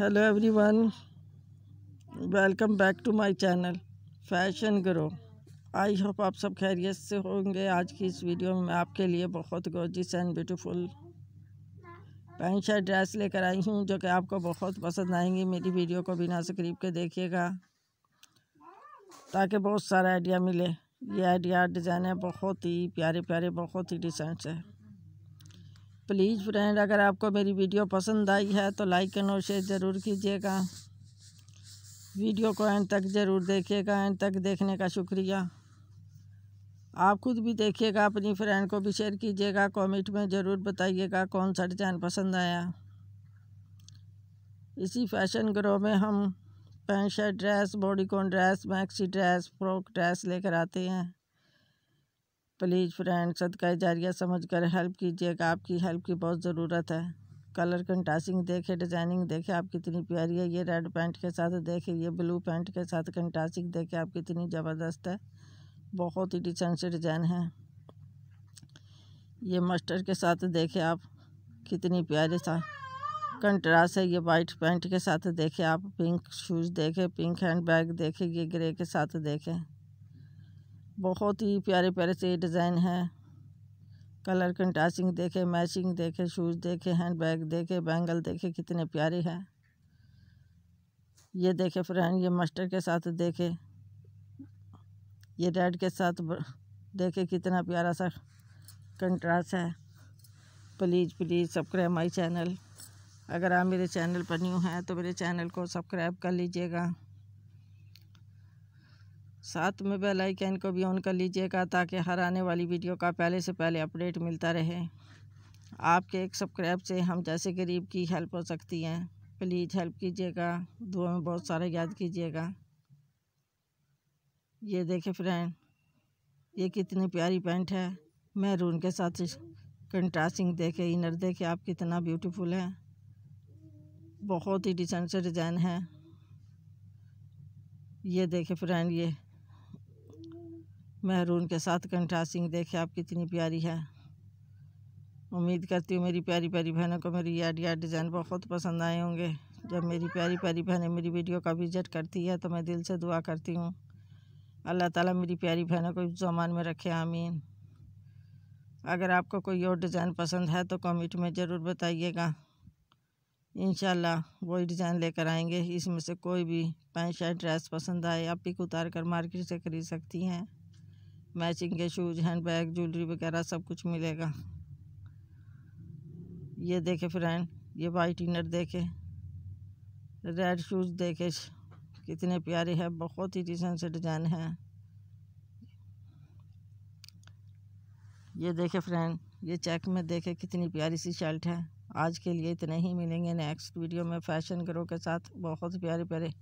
hello everyone welcome back to my channel fashion grow I hope आप सब खैरियत से होंगे आज की इस वीडियो में मैं आपके लिए बहुत gorgeous and beautiful pant shirt dress लेकर आई हूँ जो कि आपको बहुत पसंद आएंगी मेरी वीडियो को बिना से करीब के देखिएगा ताकि बहुत सारा आइडिया मिले ये आइडिया डिज़ाइन है बहुत ही प्यारे प्यारे बहुत ही डिसेंट्स है प्लीज़ फ्रेंड अगर आपको मेरी वीडियो पसंद आई है तो लाइक एंड और शेयर ज़रूर कीजिएगा वीडियो को एंड तक ज़रूर देखिएगा एंड तक देखने का शुक्रिया आप खुद भी देखिएगा अपनी फ्रेंड को भी शेयर कीजिएगा कमेंट में ज़रूर बताइएगा कौन सा डिज़ाइन पसंद आया इसी फैशन ग्रो में हम pant shirt dress bodycon dress maxi dress frock dress लेकर आते हैं प्लीज़ फ्रेंड सदका जारिया समझ कर हेल्प कीजिएगा आपकी हेल्प की बहुत ज़रूरत है कलर कंटासिंग देखे डिज़ाइनिंग देखे आप कितनी प्यारी है ये रेड पैंट के साथ देखे ये ब्लू पैंट के साथ कंटासिंग देखे आप कितनी ज़बरदस्त है बहुत ही डिसेंट डिज़ाइन है ये मस्टर्ड के साथ देखे आप कितनी प्यारी सा कंट्रास है ये वाइट पैंट के साथ देखे आप पिंक शूज़ देखे पिंक हैंड बैग देखे ये ग्रे के साथ देखें बहुत ही प्यारे प्यारे से डिज़ाइन हैं कलर कंटासिंग देखे मैचिंग देखे शूज़ देखे हैंड बैग देखे बैंगल देखे कितने प्यारे हैं ये देखे फ्रेंड ये मस्टर्ड के साथ देखे ये रेड के साथ देखे कितना प्यारा सा कंट्रास्ट है please please subscribe my channel अगर आप मेरे चैनल पर न्यू हैं तो मेरे चैनल को सब्सक्राइब कर लीजिएगा साथ में बेल आइकन को भी ऑन कर लीजिएगा ताकि हर आने वाली वीडियो का पहले से पहले अपडेट मिलता रहे आपके एक सब्सक्राइब से हम जैसे गरीब की हेल्प हो सकती है प्लीज़ हेल्प कीजिएगा दो में बहुत सारा याद कीजिएगा ये देखें फ्रेंड ये कितनी प्यारी पैंट है मैरून के साथ कंट्रास्टिंग देखे इनर देखे आप कितना ब्यूटीफुल है बहुत ही डिसेंट से डिज़ाइन है ये देखे फ्रेंड ये महरून के साथ कंठा सिंह देखे आप कितनी प्यारी है उम्मीद करती हूँ मेरी प्यारी प्यारी बहनों को मेरी याड याड डिज़ाइन बहुत पसंद आए होंगे जब मेरी प्यारी प्यारी बहनें मेरी वीडियो का विजिट करती है तो मैं दिल से दुआ करती हूँ अल्लाह ताला मेरी प्यारी बहनों को जमान में रखे आमीन अगर आपको कोई और डिज़ाइन पसंद है तो कमेंट में ज़रूर बताइएगा इन वही डिज़ाइन लेकर आएंगे इसमें से कोई भी पैंट शर्ट ड्रेस पसंद आए आप पिक उतार कर मार्केट से खरीद सकती हैं मैचिंग के शूज़ हैंड बैग ज्वेलरी वगैरह सब कुछ मिलेगा ये देखें फ्रेंड ये वाइट इनर देखें रेड शूज़ देखें कितने प्यारे हैं बहुत ही डिसेंट से डिज़ाइन है ये देखें फ्रेंड ये चेक में देखें कितनी प्यारी सी शर्ट है आज के लिए इतने ही मिलेंगे नेक्स्ट वीडियो में फैशन ग्रो के साथ बहुत प्यारे प्यारे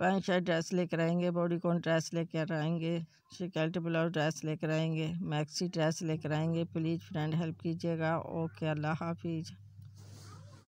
पैंट शर्ट ड्रेस लेकर आएंगे बॉडी कॉन ड्रेस लेकर आएंगे शिकल्ट ब्लाउज ड्रेस लेकर आएंगे मैक्सी ड्रेस लेकर आएंगे प्लीज़ फ्रेंड हेल्प कीजिएगा ओके अल्लाह हाफिज़